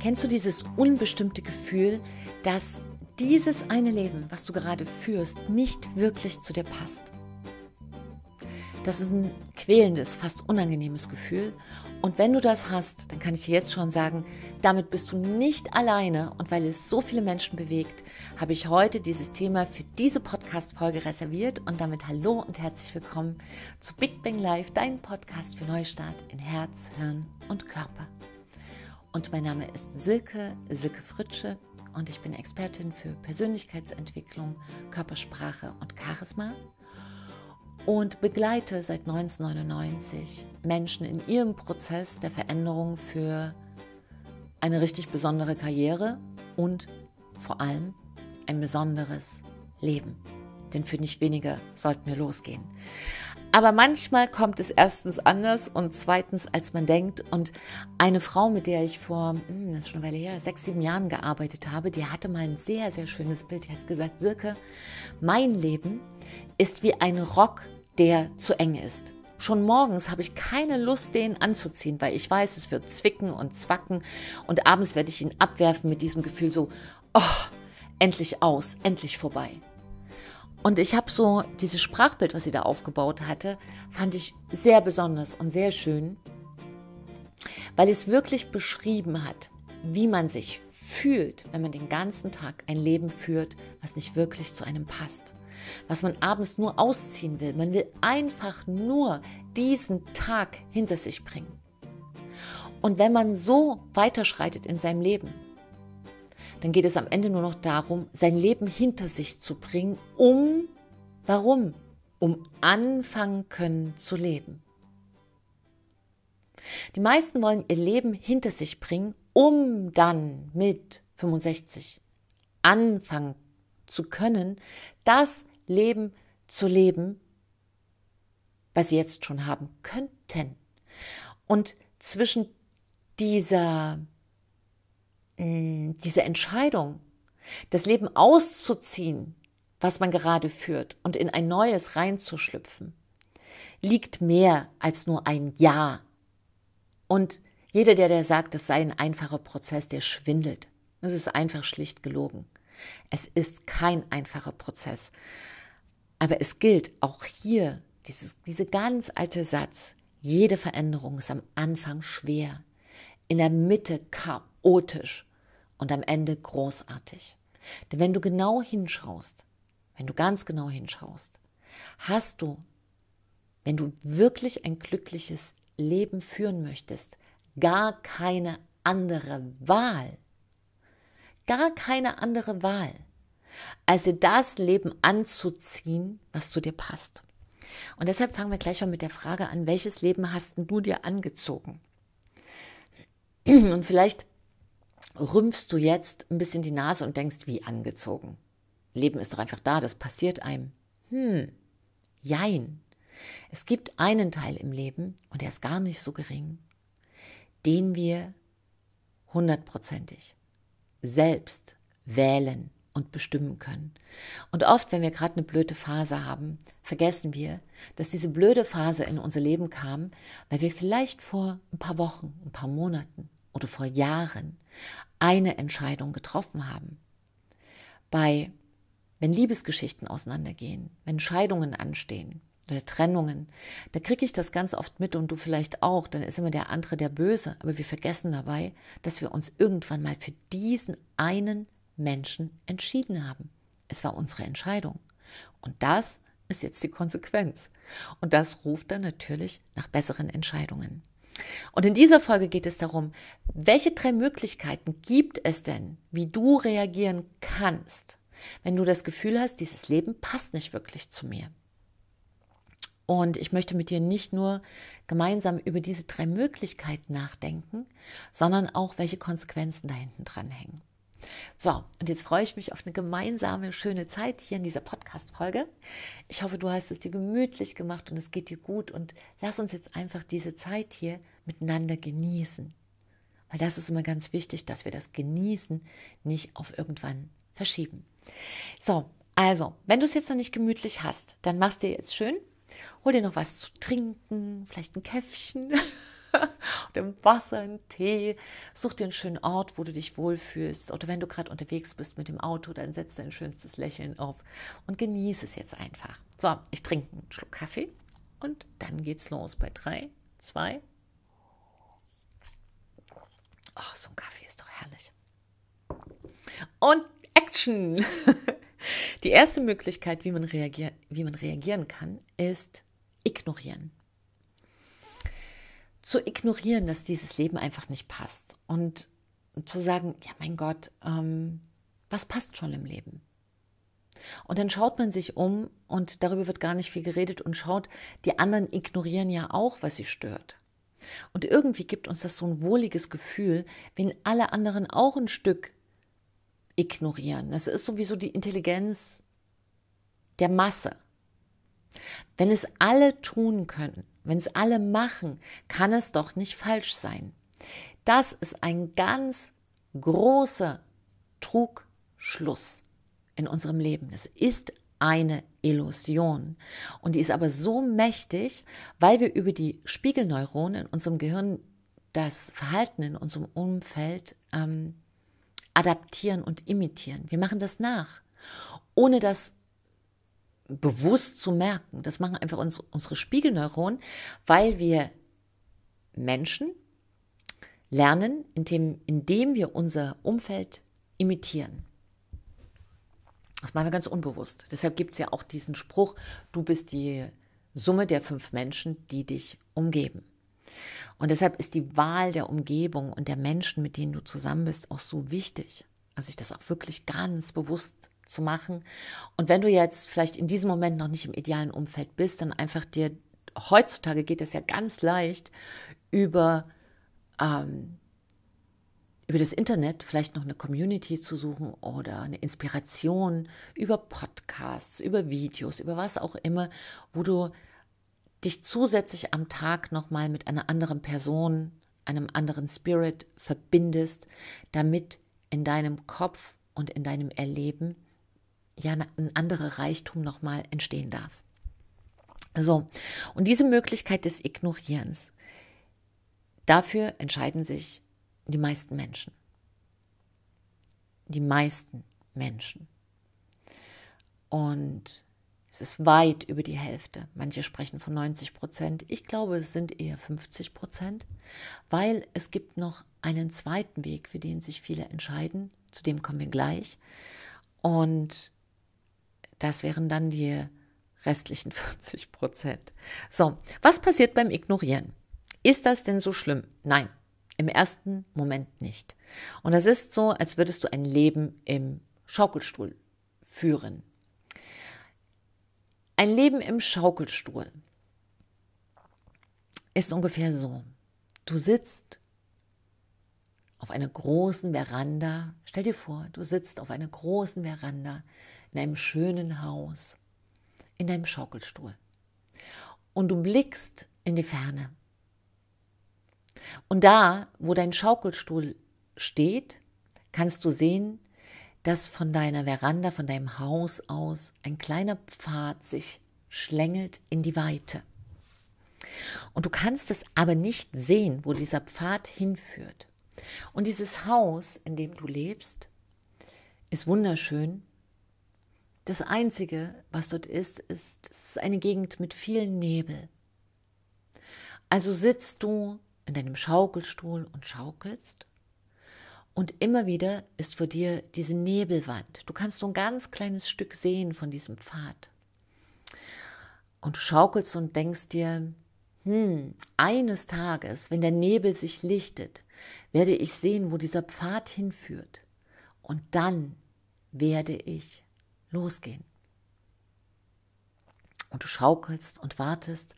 Kennst du dieses unbestimmte Gefühl, dass dieses eine Leben, was du gerade führst, nicht wirklich zu dir passt? Das ist ein quälendes, fast unangenehmes Gefühl. Und wenn du das hast, dann kann ich dir jetzt schon sagen, damit bist du nicht alleine. Und weil es so viele Menschen bewegt, habe ich heute dieses Thema für diese Podcast-Folge reserviert. Und damit hallo und herzlich willkommen zu Big Bang Live, deinem Podcast für Neustart in Herz, Hirn und Körper. Und mein Name ist Silke, Silke Fritsche und ich bin Expertin für Persönlichkeitsentwicklung, Körpersprache und Charisma und begleite seit 1999 Menschen in ihrem Prozess der Veränderung für eine richtig besondere Karriere und vor allem ein besonderes Leben. Denn für nicht weniger sollten wir losgehen. Aber manchmal kommt es erstens anders und zweitens, als man denkt. Und eine Frau, mit der ich vor, hm, das ist schon eine Weile her, sechs, sieben Jahren gearbeitet habe, die hatte mal ein sehr, sehr schönes Bild. Die hat gesagt, Sirke, mein Leben ist wie ein Rock, der zu eng ist. Schon morgens habe ich keine Lust, den anzuziehen, weil ich weiß, es wird zwicken und zwacken. Und abends werde ich ihn abwerfen mit diesem Gefühl so, oh, endlich aus, endlich vorbei. Und ich habe so dieses Sprachbild, was sie da aufgebaut hatte, fand ich sehr besonders und sehr schön, weil es wirklich beschrieben hat, wie man sich fühlt, wenn man den ganzen Tag ein Leben führt, was nicht wirklich zu einem passt. Was man abends nur ausziehen will. Man will einfach nur diesen Tag hinter sich bringen. Und wenn man so weiterschreitet in seinem Leben, dann geht es am Ende nur noch darum, sein Leben hinter sich zu bringen, um, warum? Um anfangen können zu leben. Die meisten wollen ihr Leben hinter sich bringen, um dann mit 65 anfangen zu können, das Leben zu leben, was sie jetzt schon haben könnten. Und zwischen dieser diese Entscheidung, das Leben auszuziehen, was man gerade führt und in ein neues reinzuschlüpfen, liegt mehr als nur ein Ja. Und jeder, der, der sagt, es sei ein einfacher Prozess, der schwindelt. Das ist einfach schlicht gelogen. Es ist kein einfacher Prozess. Aber es gilt auch hier, dieses, dieser ganz alte Satz, jede Veränderung ist am Anfang schwer, in der Mitte chaotisch und am Ende großartig. Denn wenn du genau hinschaust, wenn du ganz genau hinschaust, hast du, wenn du wirklich ein glückliches Leben führen möchtest, gar keine andere Wahl. Gar keine andere Wahl, als dir das Leben anzuziehen, was zu dir passt. Und deshalb fangen wir gleich mal mit der Frage an, welches Leben hast du dir angezogen? Und vielleicht rümpfst du jetzt ein bisschen die Nase und denkst, wie angezogen. Leben ist doch einfach da, das passiert einem. Hm, jein. Es gibt einen Teil im Leben, und der ist gar nicht so gering, den wir hundertprozentig selbst wählen und bestimmen können. Und oft, wenn wir gerade eine blöde Phase haben, vergessen wir, dass diese blöde Phase in unser Leben kam, weil wir vielleicht vor ein paar Wochen, ein paar Monaten, oder vor Jahren eine Entscheidung getroffen haben. Bei, wenn Liebesgeschichten auseinandergehen, wenn Scheidungen anstehen oder Trennungen, da kriege ich das ganz oft mit und du vielleicht auch, dann ist immer der andere der Böse, aber wir vergessen dabei, dass wir uns irgendwann mal für diesen einen Menschen entschieden haben. Es war unsere Entscheidung. Und das ist jetzt die Konsequenz. Und das ruft dann natürlich nach besseren Entscheidungen. Und in dieser Folge geht es darum, welche drei Möglichkeiten gibt es denn, wie du reagieren kannst, wenn du das Gefühl hast, dieses Leben passt nicht wirklich zu mir. Und ich möchte mit dir nicht nur gemeinsam über diese drei Möglichkeiten nachdenken, sondern auch, welche Konsequenzen da hinten dran hängen. So, und jetzt freue ich mich auf eine gemeinsame, schöne Zeit hier in dieser Podcast-Folge. Ich hoffe, du hast es dir gemütlich gemacht und es geht dir gut. Und lass uns jetzt einfach diese Zeit hier miteinander genießen. Weil das ist immer ganz wichtig, dass wir das Genießen nicht auf irgendwann verschieben. So, also, wenn du es jetzt noch nicht gemütlich hast, dann machst dir jetzt schön. Hol dir noch was zu trinken, vielleicht ein Käffchen. und im Wasser, einen Tee. Such dir einen schönen Ort, wo du dich wohlfühlst. Oder wenn du gerade unterwegs bist mit dem Auto, dann setz dein schönstes Lächeln auf und genieße es jetzt einfach. So, ich trinke einen Schluck Kaffee und dann geht's los bei drei, zwei. Oh, so ein Kaffee ist doch herrlich. Und Action! Die erste Möglichkeit, wie man, reagier wie man reagieren kann, ist ignorieren zu ignorieren, dass dieses Leben einfach nicht passt und zu sagen, ja mein Gott, ähm, was passt schon im Leben? Und dann schaut man sich um und darüber wird gar nicht viel geredet und schaut, die anderen ignorieren ja auch, was sie stört. Und irgendwie gibt uns das so ein wohliges Gefühl, wenn alle anderen auch ein Stück ignorieren. Das ist sowieso die Intelligenz der Masse. Wenn es alle tun können, wenn es alle machen, kann es doch nicht falsch sein. Das ist ein ganz großer Trugschluss in unserem Leben. Es ist eine Illusion. Und die ist aber so mächtig, weil wir über die Spiegelneuronen in unserem Gehirn das Verhalten in unserem Umfeld ähm, adaptieren und imitieren. Wir machen das nach, ohne dass bewusst zu merken. Das machen einfach uns, unsere Spiegelneuronen, weil wir Menschen lernen, indem, indem wir unser Umfeld imitieren. Das machen wir ganz unbewusst. Deshalb gibt es ja auch diesen Spruch, du bist die Summe der fünf Menschen, die dich umgeben. Und deshalb ist die Wahl der Umgebung und der Menschen, mit denen du zusammen bist, auch so wichtig. Also sich das auch wirklich ganz bewusst zu machen. Und wenn du jetzt vielleicht in diesem Moment noch nicht im idealen Umfeld bist, dann einfach dir, heutzutage geht es ja ganz leicht über, ähm, über das Internet vielleicht noch eine Community zu suchen oder eine Inspiration über Podcasts, über Videos, über was auch immer, wo du dich zusätzlich am Tag nochmal mit einer anderen Person, einem anderen Spirit verbindest, damit in deinem Kopf und in deinem Erleben ja ein anderer Reichtum nochmal entstehen darf. So, und diese Möglichkeit des Ignorierens, dafür entscheiden sich die meisten Menschen. Die meisten Menschen. Und es ist weit über die Hälfte. Manche sprechen von 90 Prozent. Ich glaube, es sind eher 50 Prozent, weil es gibt noch einen zweiten Weg, für den sich viele entscheiden. Zu dem kommen wir gleich. Und das wären dann die restlichen 40 Prozent. So, was passiert beim Ignorieren? Ist das denn so schlimm? Nein, im ersten Moment nicht. Und das ist so, als würdest du ein Leben im Schaukelstuhl führen. Ein Leben im Schaukelstuhl ist ungefähr so. Du sitzt auf einer großen Veranda. Stell dir vor, du sitzt auf einer großen Veranda in einem schönen Haus, in deinem Schaukelstuhl. Und du blickst in die Ferne. Und da, wo dein Schaukelstuhl steht, kannst du sehen, dass von deiner Veranda, von deinem Haus aus ein kleiner Pfad sich schlängelt in die Weite. Und du kannst es aber nicht sehen, wo dieser Pfad hinführt. Und dieses Haus, in dem du lebst, ist wunderschön, das Einzige, was dort ist, ist, ist eine Gegend mit viel Nebel. Also sitzt du in deinem Schaukelstuhl und schaukelst und immer wieder ist vor dir diese Nebelwand. Du kannst so ein ganz kleines Stück sehen von diesem Pfad. Und du schaukelst und denkst dir, hm, eines Tages, wenn der Nebel sich lichtet, werde ich sehen, wo dieser Pfad hinführt. Und dann werde ich losgehen. Und du schaukelst und wartest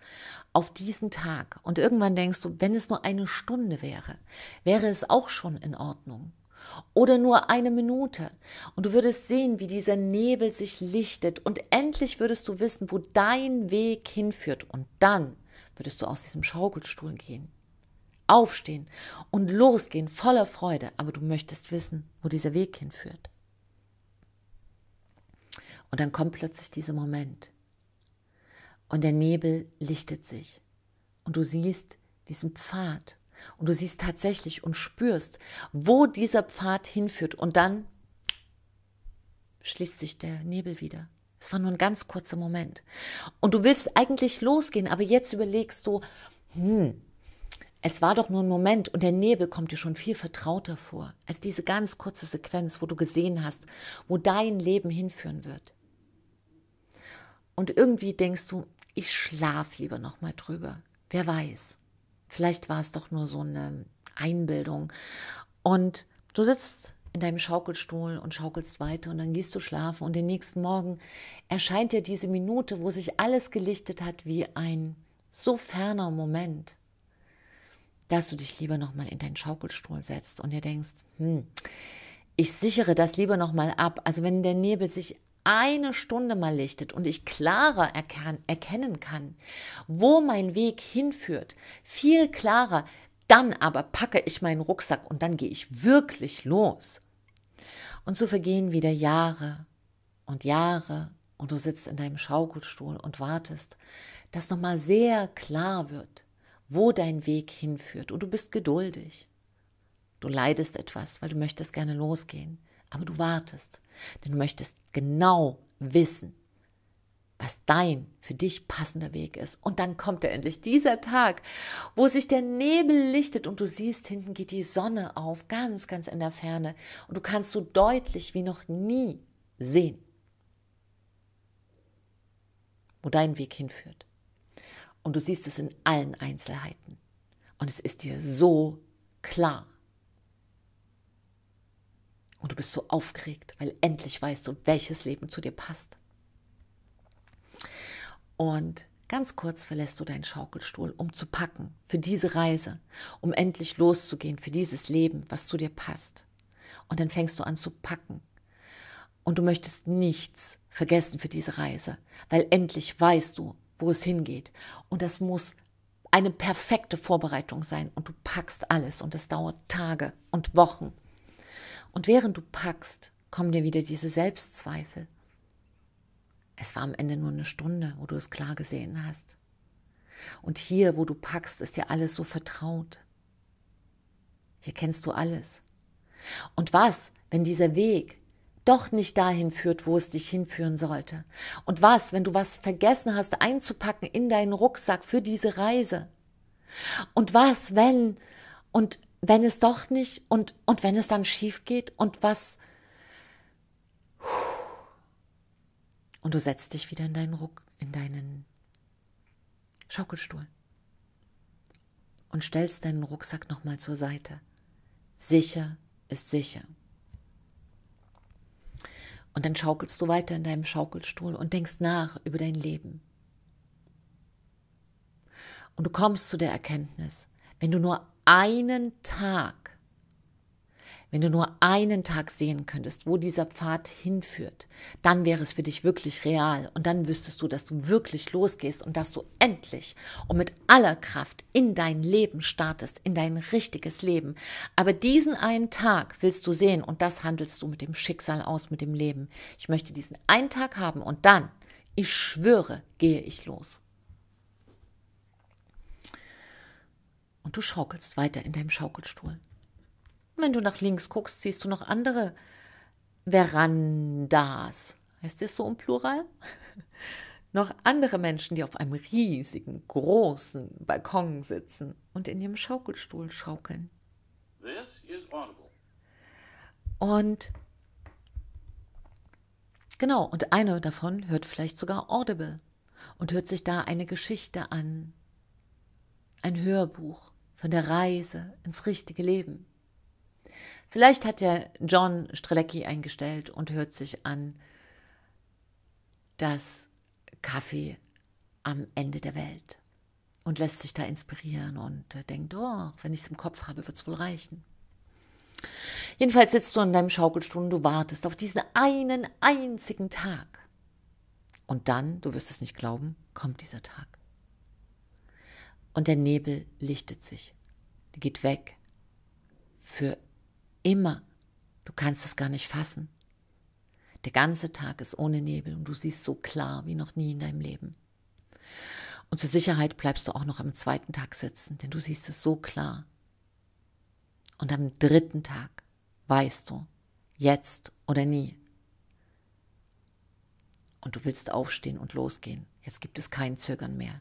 auf diesen Tag. Und irgendwann denkst du, wenn es nur eine Stunde wäre, wäre es auch schon in Ordnung. Oder nur eine Minute. Und du würdest sehen, wie dieser Nebel sich lichtet. Und endlich würdest du wissen, wo dein Weg hinführt. Und dann würdest du aus diesem Schaukelstuhl gehen aufstehen und losgehen voller Freude, aber du möchtest wissen, wo dieser Weg hinführt. Und dann kommt plötzlich dieser Moment. Und der Nebel lichtet sich. Und du siehst diesen Pfad. Und du siehst tatsächlich und spürst, wo dieser Pfad hinführt. Und dann schließt sich der Nebel wieder. Es war nur ein ganz kurzer Moment. Und du willst eigentlich losgehen, aber jetzt überlegst du, hm, es war doch nur ein Moment und der Nebel kommt dir schon viel vertrauter vor als diese ganz kurze Sequenz, wo du gesehen hast, wo dein Leben hinführen wird. Und irgendwie denkst du, ich schlaf lieber noch mal drüber. Wer weiß. Vielleicht war es doch nur so eine Einbildung. Und du sitzt in deinem Schaukelstuhl und schaukelst weiter und dann gehst du schlafen und den nächsten Morgen erscheint dir diese Minute, wo sich alles gelichtet hat, wie ein so ferner Moment, dass du dich lieber noch mal in deinen Schaukelstuhl setzt und dir denkst, hm, ich sichere das lieber noch mal ab. Also wenn der Nebel sich eine Stunde mal lichtet und ich klarer erkennen kann, wo mein Weg hinführt, viel klarer, dann aber packe ich meinen Rucksack und dann gehe ich wirklich los. Und so vergehen wieder Jahre und Jahre und du sitzt in deinem Schaukelstuhl und wartest, dass nochmal sehr klar wird, wo dein Weg hinführt und du bist geduldig. Du leidest etwas, weil du möchtest gerne losgehen, aber du wartest denn du möchtest genau wissen, was dein für dich passender Weg ist. Und dann kommt er endlich, dieser Tag, wo sich der Nebel lichtet und du siehst, hinten geht die Sonne auf, ganz, ganz in der Ferne. Und du kannst so deutlich wie noch nie sehen, wo dein Weg hinführt. Und du siehst es in allen Einzelheiten. Und es ist dir so klar. Und du bist so aufgeregt, weil endlich weißt du, welches Leben zu dir passt. Und ganz kurz verlässt du deinen Schaukelstuhl, um zu packen für diese Reise, um endlich loszugehen für dieses Leben, was zu dir passt. Und dann fängst du an zu packen. Und du möchtest nichts vergessen für diese Reise, weil endlich weißt du, wo es hingeht. Und das muss eine perfekte Vorbereitung sein und du packst alles und es dauert Tage und Wochen und während du packst, kommen dir wieder diese Selbstzweifel. Es war am Ende nur eine Stunde, wo du es klar gesehen hast. Und hier, wo du packst, ist dir alles so vertraut. Hier kennst du alles. Und was, wenn dieser Weg doch nicht dahin führt, wo es dich hinführen sollte? Und was, wenn du was vergessen hast einzupacken in deinen Rucksack für diese Reise? Und was, wenn? Und wenn es doch nicht und, und wenn es dann schief geht und was. Und du setzt dich wieder in deinen Ruck, in deinen Schaukelstuhl und stellst deinen Rucksack nochmal zur Seite. Sicher ist sicher. Und dann schaukelst du weiter in deinem Schaukelstuhl und denkst nach über dein Leben. Und du kommst zu der Erkenntnis, wenn du nur einen Tag, wenn du nur einen Tag sehen könntest, wo dieser Pfad hinführt, dann wäre es für dich wirklich real und dann wüsstest du, dass du wirklich losgehst und dass du endlich und mit aller Kraft in dein Leben startest, in dein richtiges Leben. Aber diesen einen Tag willst du sehen und das handelst du mit dem Schicksal aus, mit dem Leben. Ich möchte diesen einen Tag haben und dann, ich schwöre, gehe ich los. und du schaukelst weiter in deinem Schaukelstuhl. Wenn du nach links guckst, siehst du noch andere Verandas. Heißt das so im Plural? noch andere Menschen, die auf einem riesigen, großen Balkon sitzen und in ihrem Schaukelstuhl schaukeln. Und genau, und einer davon hört vielleicht sogar Audible und hört sich da eine Geschichte an, ein Hörbuch von der Reise ins richtige Leben. Vielleicht hat ja John Strelecki eingestellt und hört sich an, dass Kaffee am Ende der Welt und lässt sich da inspirieren und äh, denkt, oh, wenn ich es im Kopf habe, wird es wohl reichen. Jedenfalls sitzt du an deinem Schaukelstuhl und du wartest auf diesen einen einzigen Tag. Und dann, du wirst es nicht glauben, kommt dieser Tag. Und der Nebel lichtet sich. Der geht weg. Für immer. Du kannst es gar nicht fassen. Der ganze Tag ist ohne Nebel und du siehst so klar wie noch nie in deinem Leben. Und zur Sicherheit bleibst du auch noch am zweiten Tag sitzen, denn du siehst es so klar. Und am dritten Tag weißt du, jetzt oder nie. Und du willst aufstehen und losgehen. Jetzt gibt es kein Zögern mehr.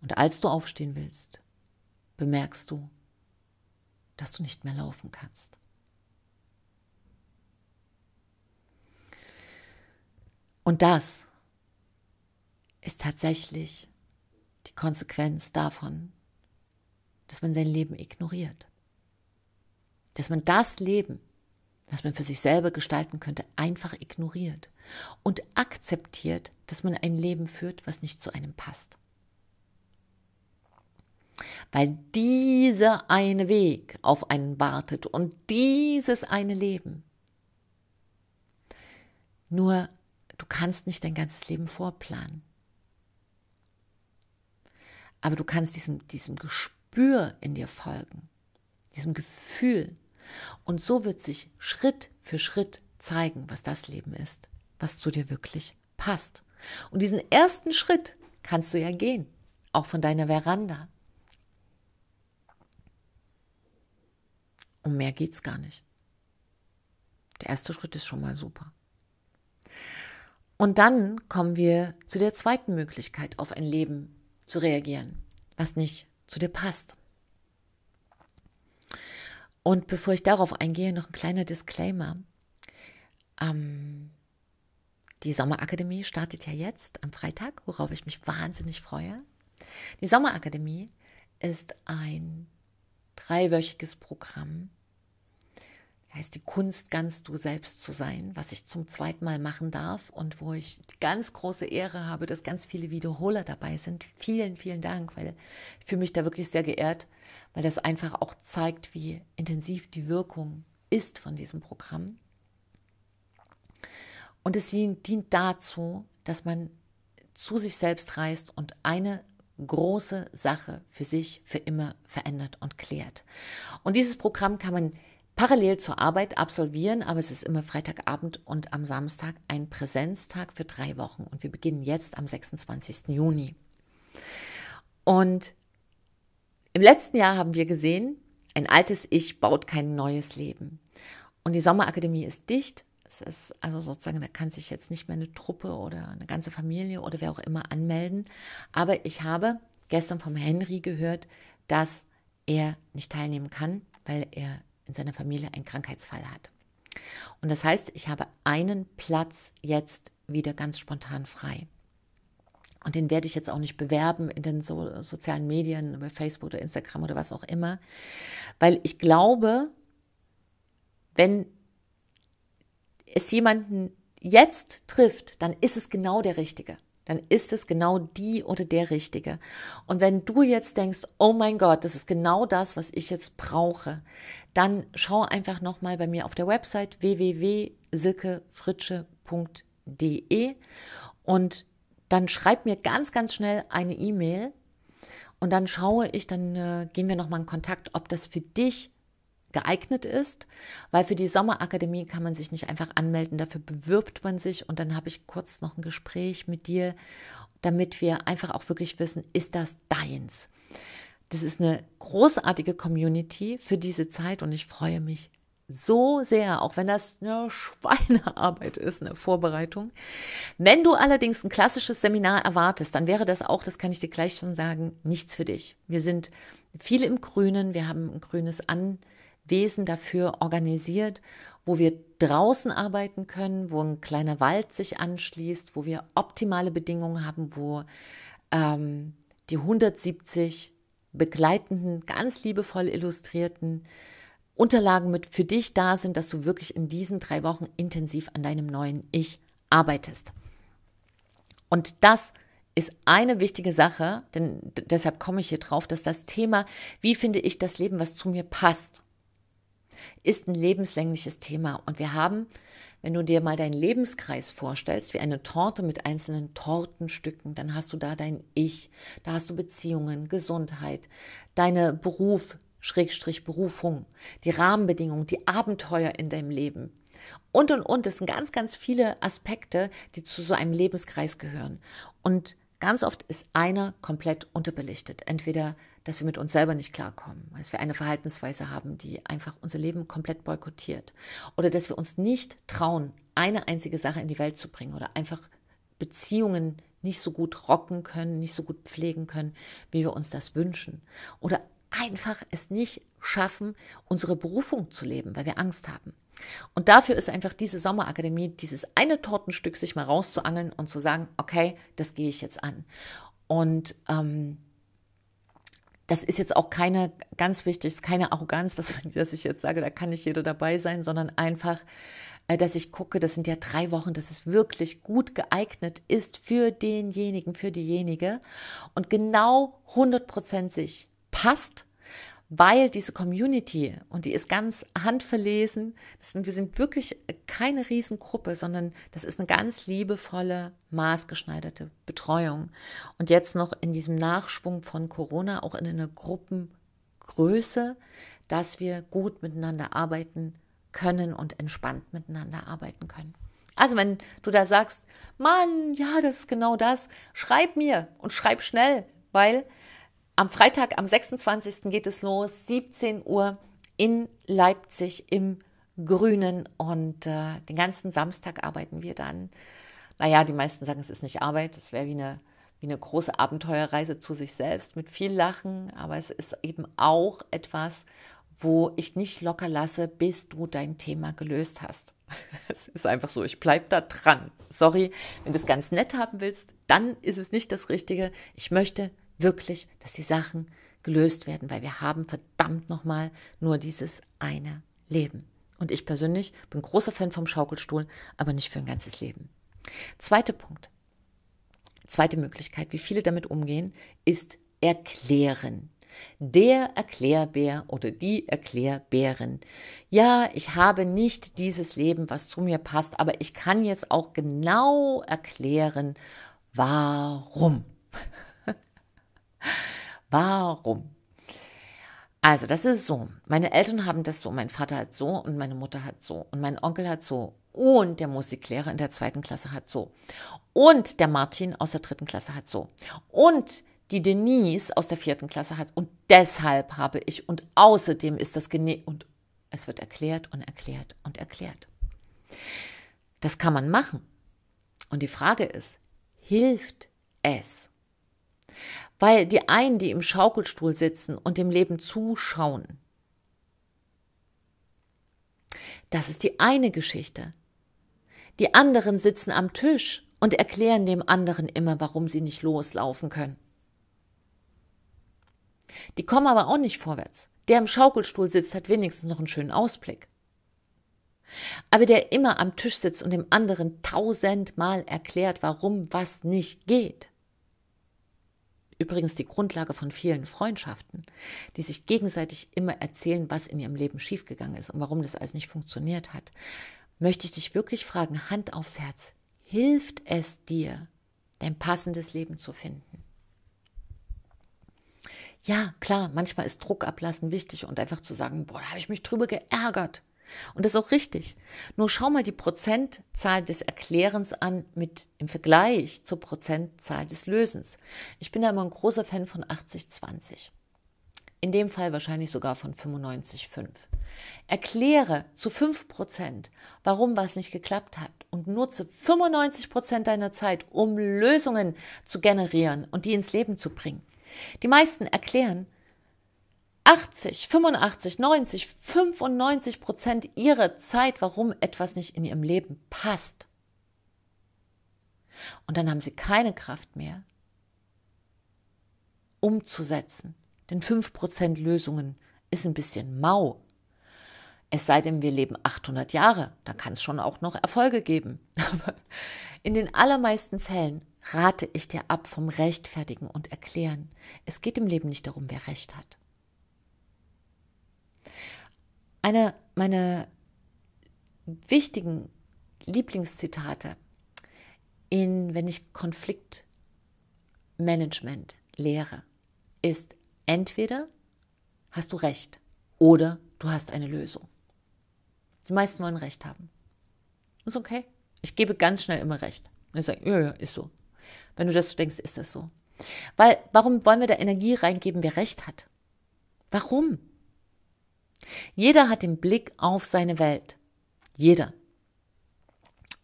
Und als du aufstehen willst, bemerkst du, dass du nicht mehr laufen kannst. Und das ist tatsächlich die Konsequenz davon, dass man sein Leben ignoriert. Dass man das Leben, was man für sich selber gestalten könnte, einfach ignoriert und akzeptiert, dass man ein Leben führt, was nicht zu einem passt weil dieser eine Weg auf einen wartet und dieses eine Leben. Nur du kannst nicht dein ganzes Leben vorplanen. Aber du kannst diesem, diesem Gespür in dir folgen, diesem Gefühl. Und so wird sich Schritt für Schritt zeigen, was das Leben ist, was zu dir wirklich passt. Und diesen ersten Schritt kannst du ja gehen, auch von deiner Veranda, Um mehr geht es gar nicht. Der erste Schritt ist schon mal super. Und dann kommen wir zu der zweiten Möglichkeit, auf ein Leben zu reagieren, was nicht zu dir passt. Und bevor ich darauf eingehe, noch ein kleiner Disclaimer. Ähm, die Sommerakademie startet ja jetzt am Freitag, worauf ich mich wahnsinnig freue. Die Sommerakademie ist ein dreiwöchiges Programm. Heißt die Kunst, ganz du selbst zu sein, was ich zum zweiten Mal machen darf und wo ich ganz große Ehre habe, dass ganz viele Wiederholer dabei sind. Vielen, vielen Dank, weil ich fühle mich da wirklich sehr geehrt, weil das einfach auch zeigt, wie intensiv die Wirkung ist von diesem Programm. Und es dient dazu, dass man zu sich selbst reist und eine große Sache für sich für immer verändert und klärt. Und dieses Programm kann man parallel zur Arbeit absolvieren, aber es ist immer Freitagabend und am Samstag ein Präsenztag für drei Wochen. Und wir beginnen jetzt am 26. Juni. Und im letzten Jahr haben wir gesehen, ein altes Ich baut kein neues Leben. Und die Sommerakademie ist dicht es ist also sozusagen, da kann sich jetzt nicht mehr eine Truppe oder eine ganze Familie oder wer auch immer anmelden. Aber ich habe gestern vom Henry gehört, dass er nicht teilnehmen kann, weil er in seiner Familie einen Krankheitsfall hat. Und das heißt, ich habe einen Platz jetzt wieder ganz spontan frei. Und den werde ich jetzt auch nicht bewerben in den so sozialen Medien, über Facebook oder Instagram oder was auch immer, weil ich glaube, wenn es jemanden jetzt trifft, dann ist es genau der Richtige. Dann ist es genau die oder der Richtige. Und wenn du jetzt denkst, oh mein Gott, das ist genau das, was ich jetzt brauche, dann schau einfach nochmal bei mir auf der Website www.silkefritsche.de und dann schreib mir ganz, ganz schnell eine E-Mail und dann schaue ich, dann äh, gehen wir nochmal in Kontakt, ob das für dich geeignet ist, weil für die Sommerakademie kann man sich nicht einfach anmelden, dafür bewirbt man sich und dann habe ich kurz noch ein Gespräch mit dir, damit wir einfach auch wirklich wissen, ist das deins? Das ist eine großartige Community für diese Zeit und ich freue mich so sehr, auch wenn das eine Schweinearbeit ist, eine Vorbereitung. Wenn du allerdings ein klassisches Seminar erwartest, dann wäre das auch, das kann ich dir gleich schon sagen, nichts für dich. Wir sind viele im Grünen, wir haben ein grünes Angebot Wesen dafür organisiert, wo wir draußen arbeiten können, wo ein kleiner Wald sich anschließt, wo wir optimale Bedingungen haben, wo ähm, die 170 begleitenden, ganz liebevoll illustrierten Unterlagen mit für dich da sind, dass du wirklich in diesen drei Wochen intensiv an deinem neuen Ich arbeitest. Und das ist eine wichtige Sache, denn deshalb komme ich hier drauf, dass das Thema, wie finde ich das Leben, was zu mir passt, ist ein lebenslängliches Thema. Und wir haben, wenn du dir mal deinen Lebenskreis vorstellst, wie eine Torte mit einzelnen Tortenstücken, dann hast du da dein Ich, da hast du Beziehungen, Gesundheit, deine Beruf, Schrägstrich Berufung, die Rahmenbedingungen, die Abenteuer in deinem Leben. Und, und, und, es sind ganz, ganz viele Aspekte, die zu so einem Lebenskreis gehören. Und ganz oft ist einer komplett unterbelichtet. Entweder dass wir mit uns selber nicht klarkommen, dass wir eine Verhaltensweise haben, die einfach unser Leben komplett boykottiert oder dass wir uns nicht trauen, eine einzige Sache in die Welt zu bringen oder einfach Beziehungen nicht so gut rocken können, nicht so gut pflegen können, wie wir uns das wünschen oder einfach es nicht schaffen, unsere Berufung zu leben, weil wir Angst haben. Und dafür ist einfach diese Sommerakademie, dieses eine Tortenstück sich mal rauszuangeln und zu sagen, okay, das gehe ich jetzt an. Und ähm, das ist jetzt auch keine, ganz wichtig, ist keine Arroganz, dass, dass ich jetzt sage, da kann nicht jeder dabei sein, sondern einfach, äh, dass ich gucke, das sind ja drei Wochen, dass es wirklich gut geeignet ist für denjenigen, für diejenige und genau 100 sich passt weil diese Community, und die ist ganz handverlesen, sind, wir sind wirklich keine Riesengruppe, sondern das ist eine ganz liebevolle, maßgeschneiderte Betreuung. Und jetzt noch in diesem Nachschwung von Corona auch in einer Gruppengröße, dass wir gut miteinander arbeiten können und entspannt miteinander arbeiten können. Also wenn du da sagst, Mann, ja, das ist genau das, schreib mir und schreib schnell, weil am Freitag, am 26. geht es los, 17 Uhr in Leipzig im Grünen und äh, den ganzen Samstag arbeiten wir dann. Naja, die meisten sagen, es ist nicht Arbeit, es wäre wie eine, wie eine große Abenteuerreise zu sich selbst mit viel Lachen, aber es ist eben auch etwas, wo ich nicht locker lasse, bis du dein Thema gelöst hast. Es ist einfach so, ich bleibe da dran. Sorry, wenn du es ganz nett haben willst, dann ist es nicht das Richtige. Ich möchte wirklich, dass die Sachen gelöst werden, weil wir haben verdammt nochmal nur dieses eine Leben. Und ich persönlich bin großer Fan vom Schaukelstuhl, aber nicht für ein ganzes Leben. Zweiter Punkt. Zweite Möglichkeit, wie viele damit umgehen, ist erklären. Der Erklärbär oder die Erklärbärin. Ja, ich habe nicht dieses Leben, was zu mir passt, aber ich kann jetzt auch genau erklären, warum. Warum? Also, das ist so. Meine Eltern haben das so, mein Vater hat so und meine Mutter hat so und mein Onkel hat so und der Musiklehrer in der zweiten Klasse hat so und der Martin aus der dritten Klasse hat so und die Denise aus der vierten Klasse hat und deshalb habe ich und außerdem ist das Gene und es wird erklärt und erklärt und erklärt. Das kann man machen. Und die Frage ist, hilft es? weil die einen, die im Schaukelstuhl sitzen und dem Leben zuschauen. Das ist die eine Geschichte. Die anderen sitzen am Tisch und erklären dem anderen immer, warum sie nicht loslaufen können. Die kommen aber auch nicht vorwärts. Der im Schaukelstuhl sitzt, hat wenigstens noch einen schönen Ausblick. Aber der immer am Tisch sitzt und dem anderen tausendmal erklärt, warum was nicht geht, Übrigens die Grundlage von vielen Freundschaften, die sich gegenseitig immer erzählen, was in ihrem Leben schiefgegangen ist und warum das alles nicht funktioniert hat. Möchte ich dich wirklich fragen, Hand aufs Herz, hilft es dir, dein passendes Leben zu finden? Ja, klar, manchmal ist Druck ablassen wichtig und einfach zu sagen, boah, da habe ich mich drüber geärgert. Und das ist auch richtig. Nur schau mal die Prozentzahl des Erklärens an mit im Vergleich zur Prozentzahl des Lösens. Ich bin da immer ein großer Fan von 80-20. In dem Fall wahrscheinlich sogar von 95,5. Erkläre zu 5%, warum was nicht geklappt hat und nutze 95% deiner Zeit, um Lösungen zu generieren und die ins Leben zu bringen. Die meisten erklären, 80, 85, 90, 95 Prozent ihrer Zeit, warum etwas nicht in ihrem Leben passt. Und dann haben sie keine Kraft mehr, umzusetzen. Denn 5 Prozent Lösungen ist ein bisschen mau. Es sei denn, wir leben 800 Jahre, da kann es schon auch noch Erfolge geben. Aber in den allermeisten Fällen rate ich dir ab vom Rechtfertigen und Erklären. Es geht im Leben nicht darum, wer Recht hat. Eine meiner wichtigen Lieblingszitate, in, wenn ich Konfliktmanagement lehre, ist entweder hast du recht oder du hast eine Lösung. Die meisten wollen recht haben. Ist okay. Ich gebe ganz schnell immer recht. Ich sage, ja, ja, ist so. Wenn du das denkst, ist das so. Weil, warum wollen wir da Energie reingeben, wer recht hat? Warum? Jeder hat den Blick auf seine Welt. Jeder.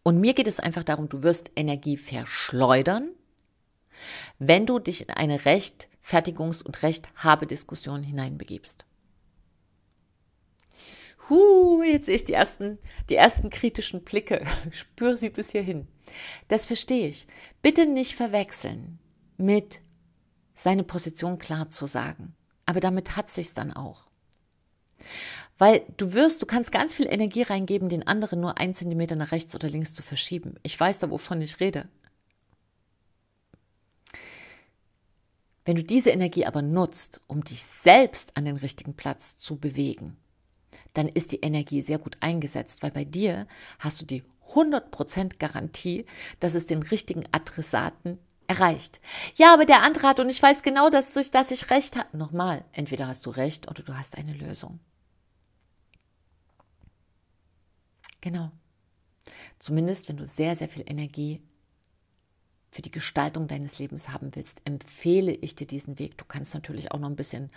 Und mir geht es einfach darum, du wirst Energie verschleudern, wenn du dich in eine Rechtfertigungs- und Rechthabediskussion hineinbegibst. Huh, jetzt sehe ich die ersten, die ersten kritischen Blicke. Ich spüre sie bis hierhin. Das verstehe ich. Bitte nicht verwechseln mit seine Position klar zu sagen. Aber damit hat sich's dann auch. Weil du wirst, du kannst ganz viel Energie reingeben, den anderen nur einen Zentimeter nach rechts oder links zu verschieben. Ich weiß da, wovon ich rede. Wenn du diese Energie aber nutzt, um dich selbst an den richtigen Platz zu bewegen, dann ist die Energie sehr gut eingesetzt, weil bei dir hast du die 100% Garantie, dass es den richtigen Adressaten erreicht. Ja, aber der andere hat und ich weiß genau, dass, durch das ich recht habe. Nochmal, entweder hast du recht oder du hast eine Lösung. Genau. Zumindest wenn du sehr, sehr viel Energie für die Gestaltung deines Lebens haben willst, empfehle ich dir diesen Weg. Du kannst natürlich auch noch ein bisschen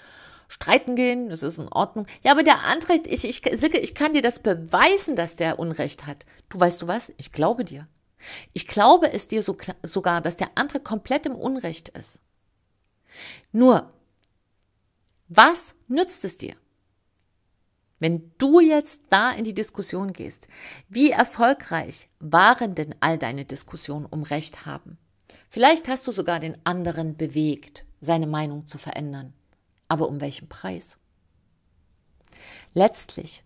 streiten gehen, das ist in Ordnung. Ja, aber der andere, ich, ich, ich kann dir das beweisen, dass der Unrecht hat. Du weißt du was? Ich glaube dir. Ich glaube es dir so, sogar, dass der andere komplett im Unrecht ist. Nur, was nützt es dir? Wenn du jetzt da in die Diskussion gehst, wie erfolgreich waren denn all deine Diskussionen um Recht haben? Vielleicht hast du sogar den anderen bewegt, seine Meinung zu verändern. Aber um welchen Preis? Letztlich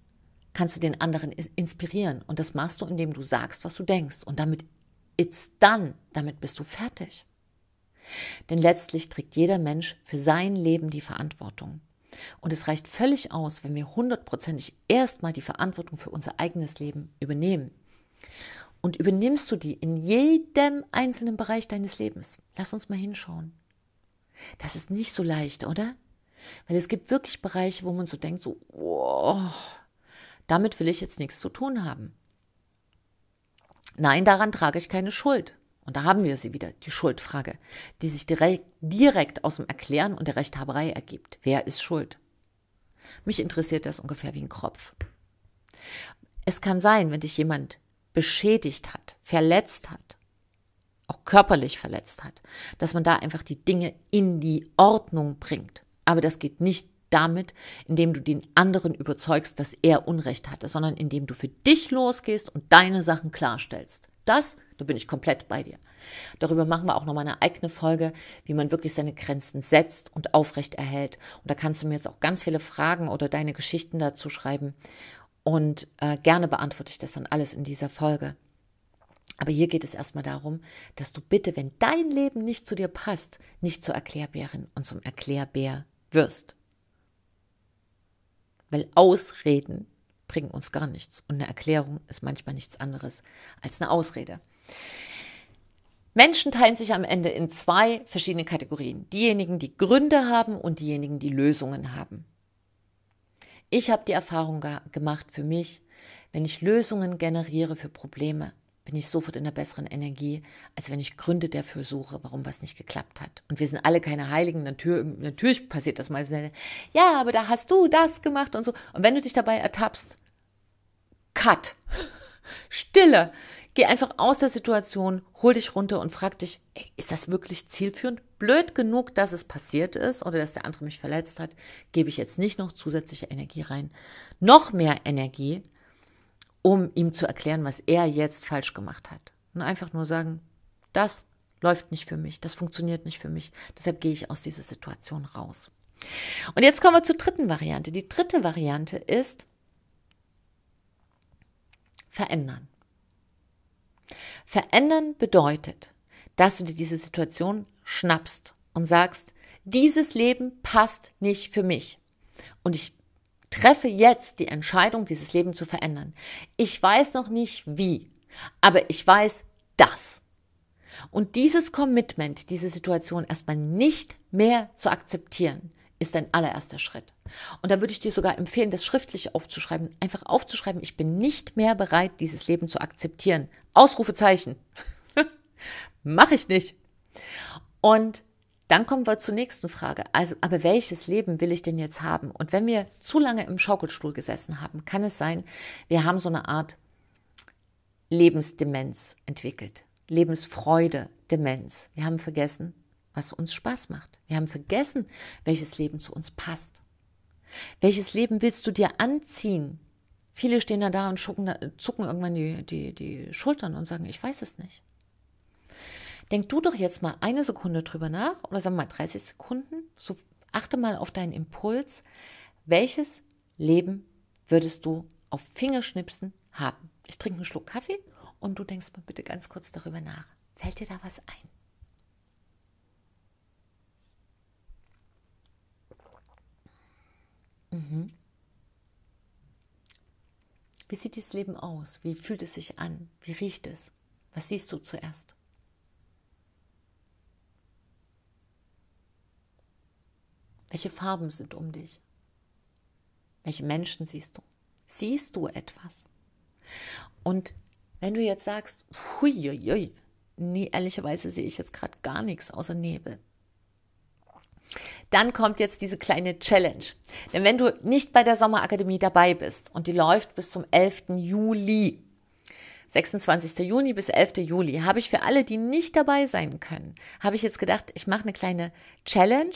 kannst du den anderen inspirieren. Und das machst du, indem du sagst, was du denkst. Und damit it's done, damit bist du fertig. Denn letztlich trägt jeder Mensch für sein Leben die Verantwortung. Und es reicht völlig aus, wenn wir hundertprozentig erstmal die Verantwortung für unser eigenes Leben übernehmen. Und übernimmst du die in jedem einzelnen Bereich deines Lebens? Lass uns mal hinschauen. Das ist nicht so leicht, oder? Weil es gibt wirklich Bereiche, wo man so denkt, so, oh, damit will ich jetzt nichts zu tun haben. Nein, daran trage ich keine Schuld. Und da haben wir sie wieder, die Schuldfrage, die sich direkt, direkt aus dem Erklären und der Rechthaberei ergibt. Wer ist schuld? Mich interessiert das ungefähr wie ein Kropf. Es kann sein, wenn dich jemand beschädigt hat, verletzt hat, auch körperlich verletzt hat, dass man da einfach die Dinge in die Ordnung bringt. Aber das geht nicht damit, indem du den anderen überzeugst, dass er Unrecht hatte, sondern indem du für dich losgehst und deine Sachen klarstellst. Das, da bin ich komplett bei dir. Darüber machen wir auch noch mal eine eigene Folge, wie man wirklich seine Grenzen setzt und aufrecht erhält. Und da kannst du mir jetzt auch ganz viele Fragen oder deine Geschichten dazu schreiben. Und äh, gerne beantworte ich das dann alles in dieser Folge. Aber hier geht es erstmal darum, dass du bitte, wenn dein Leben nicht zu dir passt, nicht zur Erklärbärin und zum Erklärbär wirst weil Ausreden bringen uns gar nichts und eine Erklärung ist manchmal nichts anderes als eine Ausrede. Menschen teilen sich am Ende in zwei verschiedene Kategorien. Diejenigen, die Gründe haben und diejenigen, die Lösungen haben. Ich habe die Erfahrung gemacht für mich, wenn ich Lösungen generiere für Probleme, bin ich sofort in der besseren Energie, als wenn ich Gründe dafür suche, warum was nicht geklappt hat. Und wir sind alle keine Heiligen. Natürlich, natürlich passiert das mal Ja, aber da hast du das gemacht und so. Und wenn du dich dabei ertappst, cut. Stille. Geh einfach aus der Situation, hol dich runter und frag dich, ey, ist das wirklich zielführend? Blöd genug, dass es passiert ist oder dass der andere mich verletzt hat, gebe ich jetzt nicht noch zusätzliche Energie rein. Noch mehr Energie um ihm zu erklären, was er jetzt falsch gemacht hat. Und einfach nur sagen, das läuft nicht für mich, das funktioniert nicht für mich, deshalb gehe ich aus dieser Situation raus. Und jetzt kommen wir zur dritten Variante. Die dritte Variante ist verändern. Verändern bedeutet, dass du dir diese Situation schnappst und sagst, dieses Leben passt nicht für mich. Und ich Treffe jetzt die Entscheidung, dieses Leben zu verändern. Ich weiß noch nicht wie, aber ich weiß das. Und dieses Commitment, diese Situation erstmal nicht mehr zu akzeptieren, ist ein allererster Schritt. Und da würde ich dir sogar empfehlen, das schriftlich aufzuschreiben. Einfach aufzuschreiben, ich bin nicht mehr bereit, dieses Leben zu akzeptieren. Ausrufezeichen. Mache ich nicht. Und dann kommen wir zur nächsten Frage. Also, aber welches Leben will ich denn jetzt haben? Und wenn wir zu lange im Schaukelstuhl gesessen haben, kann es sein, wir haben so eine Art Lebensdemenz entwickelt. Lebensfreude, Demenz. Wir haben vergessen, was uns Spaß macht. Wir haben vergessen, welches Leben zu uns passt. Welches Leben willst du dir anziehen? Viele stehen da, da und zucken irgendwann die, die, die Schultern und sagen, ich weiß es nicht. Denk du doch jetzt mal eine Sekunde drüber nach oder sagen wir mal 30 Sekunden. So achte mal auf deinen Impuls. Welches Leben würdest du auf Fingerschnipsen haben? Ich trinke einen Schluck Kaffee und du denkst mal bitte ganz kurz darüber nach. Fällt dir da was ein? Mhm. Wie sieht dieses Leben aus? Wie fühlt es sich an? Wie riecht es? Was siehst du zuerst? Welche Farben sind um dich? Welche Menschen siehst du? Siehst du etwas? Und wenn du jetzt sagst, huiuiui, nee, ehrlicherweise sehe ich jetzt gerade gar nichts außer Nebel. Dann kommt jetzt diese kleine Challenge. Denn wenn du nicht bei der Sommerakademie dabei bist und die läuft bis zum 11. Juli, 26. Juni bis 11. Juli, habe ich für alle, die nicht dabei sein können, habe ich jetzt gedacht, ich mache eine kleine Challenge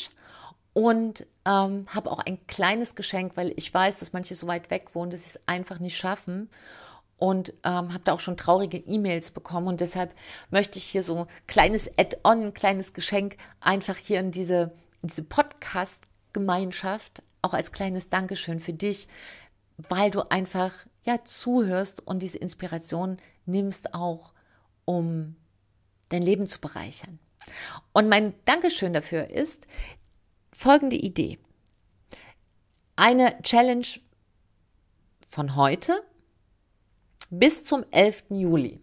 und ähm, habe auch ein kleines Geschenk, weil ich weiß, dass manche so weit weg wohnen, dass sie es einfach nicht schaffen. Und ähm, habe da auch schon traurige E-Mails bekommen. Und deshalb möchte ich hier so ein kleines Add-on, ein kleines Geschenk einfach hier in diese, diese Podcast-Gemeinschaft, auch als kleines Dankeschön für dich, weil du einfach ja zuhörst und diese Inspiration nimmst auch, um dein Leben zu bereichern. Und mein Dankeschön dafür ist, folgende Idee. Eine Challenge von heute bis zum 11. Juli.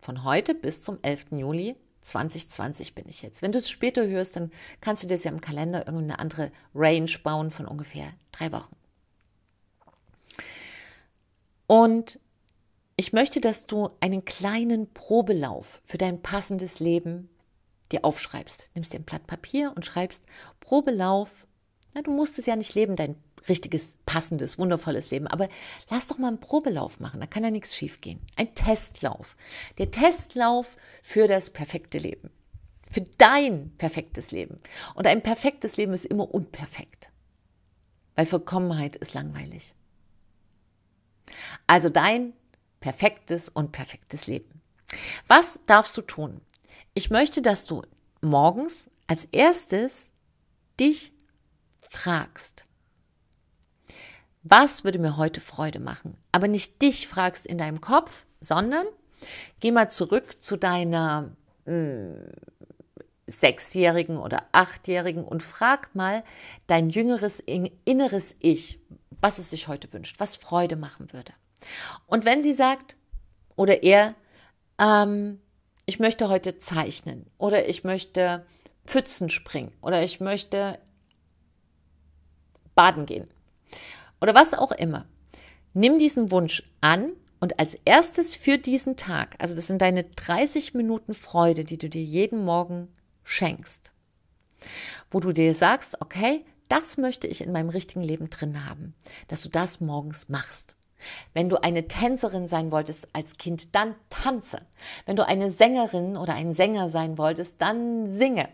Von heute bis zum 11. Juli 2020 bin ich jetzt. Wenn du es später hörst, dann kannst du dir ja im Kalender irgendeine andere Range bauen von ungefähr drei Wochen. Und ich möchte, dass du einen kleinen Probelauf für dein passendes Leben dir aufschreibst. Nimmst dir ein Blatt Papier und schreibst Probelauf. Na, du musst es ja nicht leben, dein richtiges, passendes, wundervolles Leben. Aber lass doch mal einen Probelauf machen, da kann ja nichts schiefgehen. Ein Testlauf. Der Testlauf für das perfekte Leben. Für dein perfektes Leben. Und ein perfektes Leben ist immer unperfekt. Weil Vollkommenheit ist langweilig. Also dein perfektes und perfektes Leben. Was darfst du tun? Ich möchte, dass du morgens als erstes dich fragst. Was würde mir heute Freude machen? Aber nicht dich fragst in deinem Kopf, sondern geh mal zurück zu deiner mh, mm, sechsjährigen oder achtjährigen und frag mal dein jüngeres inneres Ich, was es sich heute wünscht, was Freude machen würde. Und wenn sie sagt oder er, ähm, ich möchte heute zeichnen oder ich möchte Pfützen springen oder ich möchte baden gehen oder was auch immer. Nimm diesen Wunsch an und als erstes für diesen Tag, also das sind deine 30 Minuten Freude, die du dir jeden Morgen schenkst, wo du dir sagst, okay, das möchte ich in meinem richtigen Leben drin haben, dass du das morgens machst. Wenn du eine Tänzerin sein wolltest als Kind, dann tanze. Wenn du eine Sängerin oder ein Sänger sein wolltest, dann singe.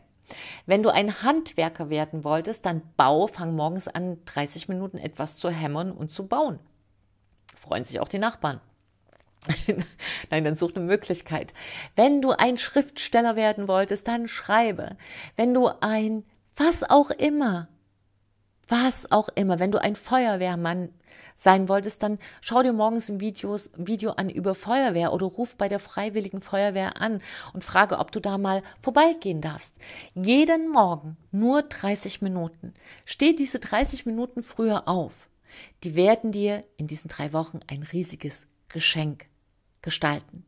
Wenn du ein Handwerker werden wolltest, dann bau, fang morgens an, 30 Minuten etwas zu hämmern und zu bauen. Freuen sich auch die Nachbarn. Nein, dann such eine Möglichkeit. Wenn du ein Schriftsteller werden wolltest, dann schreibe. Wenn du ein was auch immer was auch immer. Wenn du ein Feuerwehrmann sein wolltest, dann schau dir morgens ein Videos, Video an über Feuerwehr oder ruf bei der freiwilligen Feuerwehr an und frage, ob du da mal vorbeigehen darfst. Jeden Morgen nur 30 Minuten. Steh diese 30 Minuten früher auf. Die werden dir in diesen drei Wochen ein riesiges Geschenk gestalten.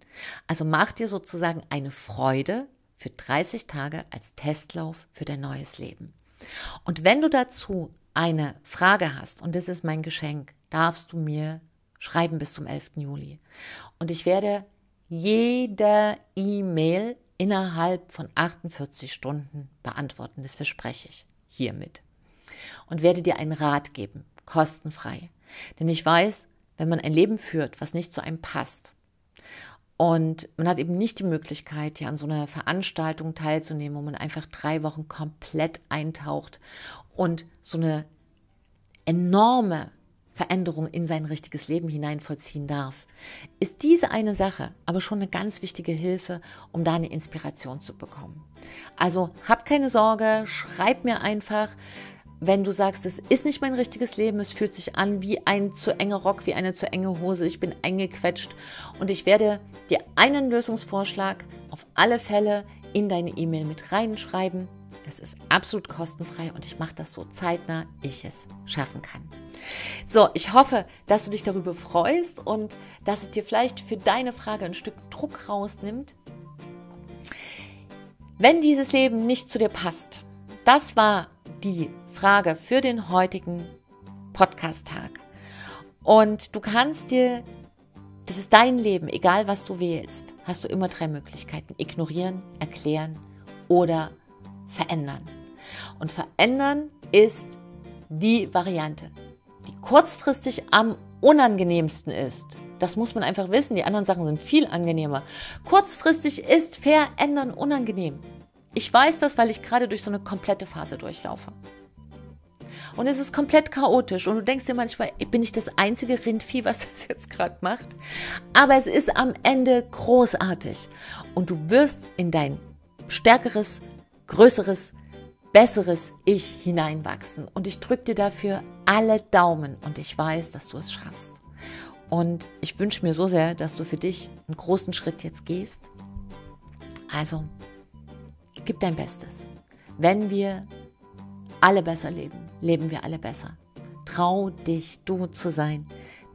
Also mach dir sozusagen eine Freude für 30 Tage als Testlauf für dein neues Leben. Und wenn du dazu eine Frage hast, und das ist mein Geschenk, darfst du mir schreiben bis zum 11. Juli. Und ich werde jede E-Mail innerhalb von 48 Stunden beantworten. Das verspreche ich hiermit. Und werde dir einen Rat geben, kostenfrei. Denn ich weiß, wenn man ein Leben führt, was nicht zu einem passt, und man hat eben nicht die Möglichkeit, hier an so einer Veranstaltung teilzunehmen, wo man einfach drei Wochen komplett eintaucht und so eine enorme Veränderung in sein richtiges Leben hinein vollziehen darf, ist diese eine Sache aber schon eine ganz wichtige Hilfe, um da eine Inspiration zu bekommen. Also hab keine Sorge, schreib mir einfach, wenn du sagst, es ist nicht mein richtiges Leben, es fühlt sich an wie ein zu enger Rock, wie eine zu enge Hose, ich bin eingequetscht und ich werde dir einen Lösungsvorschlag auf alle Fälle in deine E-Mail mit reinschreiben das ist absolut kostenfrei und ich mache das so zeitnah, ich es schaffen kann. So, ich hoffe, dass du dich darüber freust und dass es dir vielleicht für deine Frage ein Stück Druck rausnimmt. Wenn dieses Leben nicht zu dir passt, das war die Frage für den heutigen Podcast-Tag. Und du kannst dir, das ist dein Leben, egal was du wählst, hast du immer drei Möglichkeiten. Ignorieren, erklären oder verändern. Und verändern ist die Variante, die kurzfristig am unangenehmsten ist. Das muss man einfach wissen. Die anderen Sachen sind viel angenehmer. Kurzfristig ist Verändern unangenehm. Ich weiß das, weil ich gerade durch so eine komplette Phase durchlaufe. Und es ist komplett chaotisch. Und du denkst dir manchmal, bin ich das einzige Rindvieh, was das jetzt gerade macht? Aber es ist am Ende großartig. Und du wirst in dein stärkeres, größeres, besseres Ich hineinwachsen. Und ich drücke dir dafür alle Daumen und ich weiß, dass du es schaffst. Und ich wünsche mir so sehr, dass du für dich einen großen Schritt jetzt gehst. Also, gib dein Bestes. Wenn wir alle besser leben, leben wir alle besser. Trau dich, du zu sein.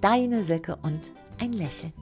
Deine Säcke und ein Lächeln.